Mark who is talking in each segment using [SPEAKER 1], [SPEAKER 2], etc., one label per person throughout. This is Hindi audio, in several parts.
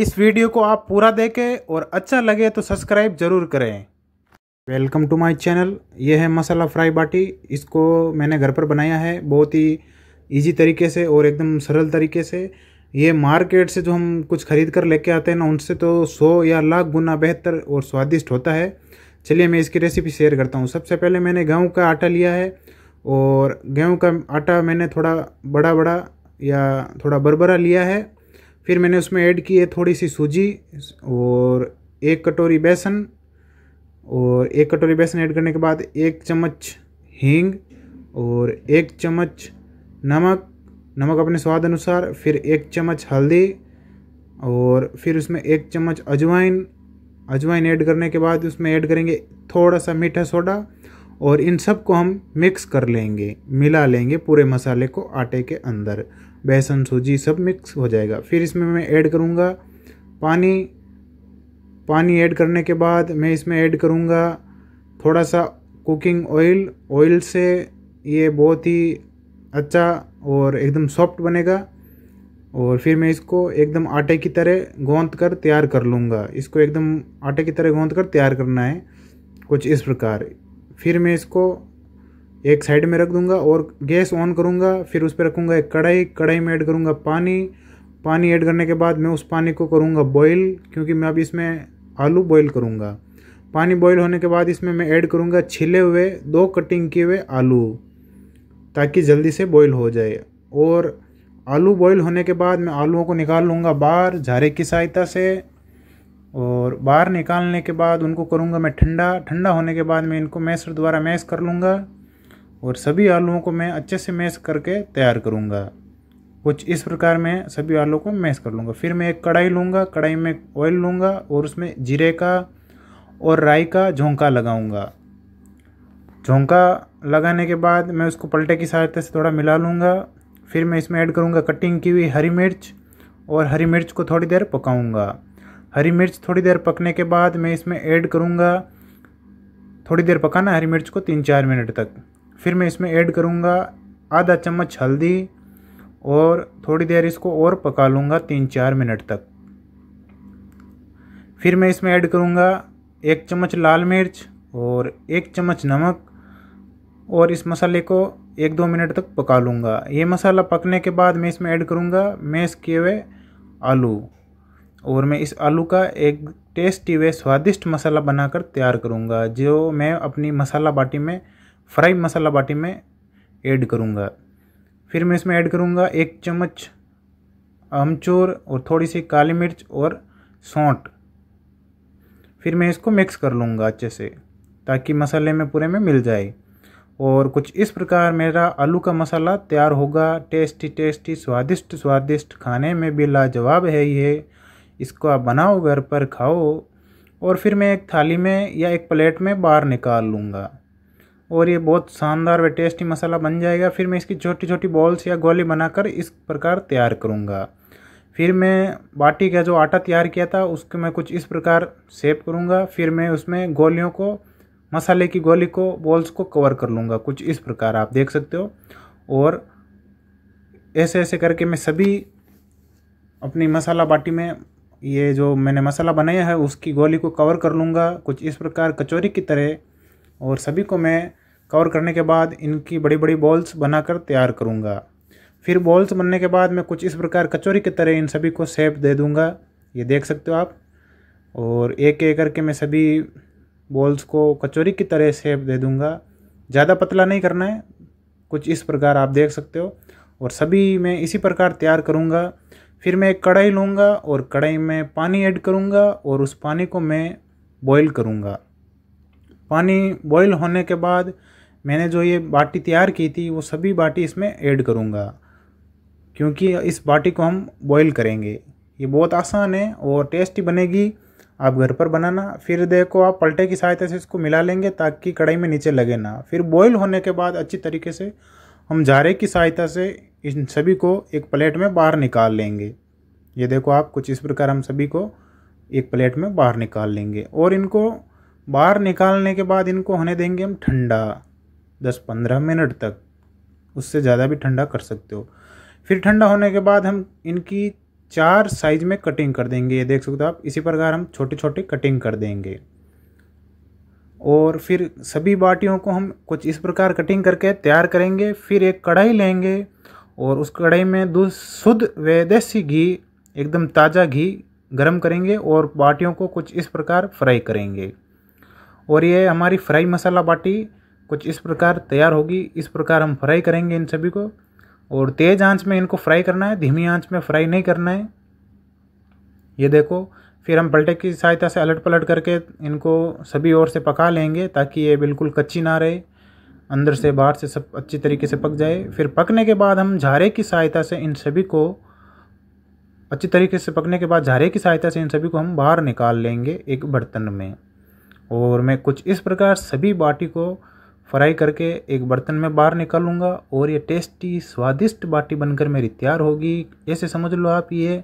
[SPEAKER 1] इस वीडियो को आप पूरा देखें और अच्छा लगे तो सब्सक्राइब ज़रूर करें वेलकम टू माय चैनल ये है मसाला फ्राई बाटी इसको मैंने घर पर बनाया है बहुत ही इजी तरीके से और एकदम सरल तरीके से ये मार्केट से जो हम कुछ खरीद कर लेके आते हैं ना उनसे तो सौ या लाख गुना बेहतर और स्वादिष्ट होता है चलिए मैं इसकी रेसिपी शेयर करता हूँ सबसे पहले मैंने गेहूँ का आटा लिया है और गेहूँ का आटा मैंने थोड़ा बड़ा बड़ा या थोड़ा बरबरा लिया है फिर मैंने उसमें ऐड की है थोड़ी सी सूजी और एक कटोरी बेसन और एक कटोरी बेसन ऐड करने के बाद एक चम्मच हींग और एक चम्मच नमक नमक अपने स्वाद अनुसार फिर एक चम्मच हल्दी और फिर उसमें एक चम्मच अजवाइन अजवाइन ऐड करने के बाद उसमें ऐड करेंगे थोड़ा सा मीठा सोडा और इन सब को हम मिक्स कर लेंगे मिला लेंगे पूरे मसाले को आटे के अंदर बेसन सूजी सब मिक्स हो जाएगा फिर इसमें मैं ऐड करूँगा पानी पानी ऐड करने के बाद मैं इसमें ऐड करूँगा थोड़ा सा कुकिंग ऑयल ऑयल से ये बहुत ही अच्छा और एकदम सॉफ्ट बनेगा और फिर मैं इसको एकदम आटे की तरह गोंद कर तैयार कर लूँगा इसको एकदम आटे की तरह गोंद कर तैयार करना है कुछ इस प्रकार फिर मैं इसको एक साइड में रख दूंगा और गैस ऑन करूंगा फिर उस पर रखूंगा एक कढ़ाई कढ़ाई में ऐड करूंगा पानी पानी ऐड करने के बाद मैं उस पानी को करूंगा बॉईल क्योंकि मैं अब इसमें आलू बॉईल करूंगा पानी बॉईल होने के बाद इसमें मैं ऐड करूंगा छिले हुए दो कटिंग किए हुए आलू ताकि जल्दी से बॉईल हो जाए और आलू बॉईल होने के बाद मैं आलूओं को निकाल लूँगा बाहर झारे की सहायता से और बाहर निकालने के बाद उनको करूँगा मैं ठंडा ठंडा होने के बाद मैं इनको मैसर द्वारा मैश कर लूँगा और सभी आलूओं को मैं अच्छे से मैश करके तैयार करूँगा कुछ इस प्रकार मैं सभी आलू को मैश कर लूँगा फिर मैं एक कढ़ाई लूँगा कढ़ाई में ऑयल लूँगा और उसमें जीरे का और राई का झोंका लगाऊँगा झोंका लगाने के बाद मैं उसको पलटे की सहायता से थोड़ा मिला लूँगा फिर मैं इसमें ऐड करूँगा कटिंग की हुई हरी मिर्च और हरी मिर्च को थोड़ी देर पकाऊँगा हरी मिर्च थोड़ी देर पकने के बाद मैं इसमें ऐड करूँगा थोड़ी देर पकाना हरी मिर्च को तीन चार मिनट तक फिर मैं इसमें ऐड करूँगा आधा चम्मच हल्दी और थोड़ी देर इसको और पका लूँगा तीन चार मिनट तक फिर मैं इसमें ऐड करूँगा एक चम्मच लाल मिर्च और एक चम्मच नमक और इस मसाले को एक दो मिनट तक पका लूँगा ये मसाला पकने के बाद मैं इसमें ऐड करूँगा मैश किए हुए आलू और मैं इस आलू का एक टेस्टी व स्वादिष्ट मसाला बनाकर तैयार करूँगा जो मैं अपनी मसाला बाटी में फ्राई मसाला बाटी में ऐड करूँगा फिर मैं इसमें ऐड करूँगा एक चम्मच अमचूर और थोड़ी सी काली मिर्च और सौंठ फिर मैं इसको मिक्स कर लूँगा अच्छे से ताकि मसाले में पूरे में मिल जाए और कुछ इस प्रकार मेरा आलू का मसाला तैयार होगा टेस्टी टेस्टी स्वादिष्ट स्वादिष्ट खाने में भी लाजवाब है ये इसको आप बनाओ घर पर खाओ और फिर मैं एक थाली में या एक प्लेट में बाहर निकाल लूँगा और ये बहुत शानदार व टेस्टी मसाला बन जाएगा फिर मैं इसकी छोटी छोटी बॉल्स या गोली बनाकर इस प्रकार तैयार करूँगा फिर मैं बाटी का जो आटा तैयार किया था उसको मैं कुछ इस प्रकार सेप करूँगा फिर मैं उसमें गोलियों को मसाले की गोली को बॉल्स को कवर कर लूँगा कुछ इस प्रकार आप देख सकते हो और ऐसे ऐसे करके मैं सभी अपनी मसाला बाटी में ये जो मैंने मसाला बनाया है उसकी गोली को कवर कर लूँगा कुछ इस प्रकार कचौरी की तरह और सभी को मैं कवर करने के बाद इनकी बड़ी बड़ी बॉल्स बनाकर तैयार करूँगा फिर बॉल्स बनने के बाद मैं कुछ इस प्रकार कचौरी की तरह इन सभी को सेप दे दूँगा ये देख सकते हो आप और एक एक करके मैं सभी बॉल्स को कचौरी की तरह सेप दे दूँगा ज़्यादा पतला नहीं करना है कुछ इस प्रकार आप देख सकते हो और सभी मैं इसी प्रकार तैयार करूँगा फिर मैं एक कढ़ाई लूँगा और कढ़ाई में पानी ऐड करूँगा और उस पानी को मैं बॉईल करूँगा पानी बॉईल होने के बाद मैंने जो ये बाटी तैयार की थी वो सभी बाटी इसमें ऐड करूँगा क्योंकि इस बाटी को हम बॉईल करेंगे ये बहुत आसान है और टेस्टी बनेगी आप घर पर बनाना फिर देखो आप पलटे की सहायता से इसको मिला लेंगे ताकि कढ़ाई में नीचे लगे ना फिर बॉईल होने के बाद अच्छी तरीके से हम जारे की सहायता से इन सभी को एक प्लेट में बाहर निकाल लेंगे ये देखो आप कुछ इस प्रकार हम सभी को एक प्लेट में बाहर निकाल लेंगे और इनको बाहर निकालने के बाद इनको होने देंगे हम ठंडा दस पंद्रह मिनट तक उससे ज़्यादा भी ठंडा कर सकते हो फिर ठंडा होने के बाद हम इनकी चार साइज में कटिंग कर देंगे ये देख सकते हो आप इसी प्रकार हम छोटे छोटे कटिंग कर देंगे और फिर सभी बाटियों को हम कुछ इस प्रकार कटिंग करके तैयार करेंगे फिर एक कढ़ाई लेंगे और उस कढ़ाई में दूध शुद्ध व देसी घी एकदम ताज़ा घी गर्म करेंगे और बाटियों को कुछ इस प्रकार फ्राई करेंगे और ये हमारी फ्राई मसाला बाटी कुछ इस प्रकार तैयार होगी इस प्रकार हम फ्राई करेंगे इन सभी को और तेज़ आंच में इनको फ्राई करना है धीमी आंच में फ्राई नहीं करना है ये देखो फिर हम पलटे की सहायता से अलट पलट करके इनको सभी ओर से पका लेंगे ताकि ये बिल्कुल कच्ची ना रहे अंदर से बाहर से सब अच्छी तरीके से पक जाए फिर पकने के बाद हम झारे की सहायता से इन सभी को अच्छी तरीके से पकने के बाद झारे की सहायता से इन सभी को हम बाहर निकाल लेंगे एक बर्तन में और मैं कुछ इस प्रकार सभी बाटी को फ्राई करके एक बर्तन में बाहर निकालूंगा और ये टेस्टी स्वादिष्ट बाटी बनकर मेरी तैयार होगी ऐसे समझ लो आप ये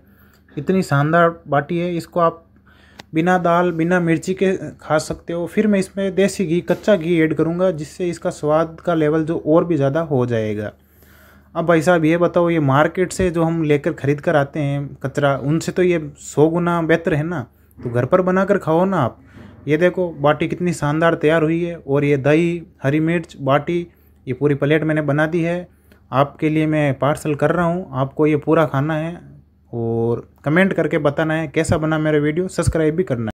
[SPEAKER 1] इतनी शानदार बाटी है इसको आप बिना दाल बिना मिर्ची के खा सकते हो फिर मैं इसमें देसी घी कच्चा घी ऐड करूँगा जिससे इसका स्वाद का लेवल जो और भी ज़्यादा हो जाएगा अब भाई साहब ये बताओ ये मार्केट से जो हम लेकर खरीद कर आते हैं कचरा उनसे तो ये सौ गुना बेहतर है ना तो घर पर बना कर खाओ ना आप ये देखो बाटी कितनी शानदार तैयार हुई है और ये दही हरी मिर्च बाटी ये पूरी प्लेट मैंने बना दी है आपके लिए मैं पार्सल कर रहा हूँ आपको ये पूरा खाना है और कमेंट करके बताना है कैसा बना मेरा वीडियो सब्सक्राइब भी करना है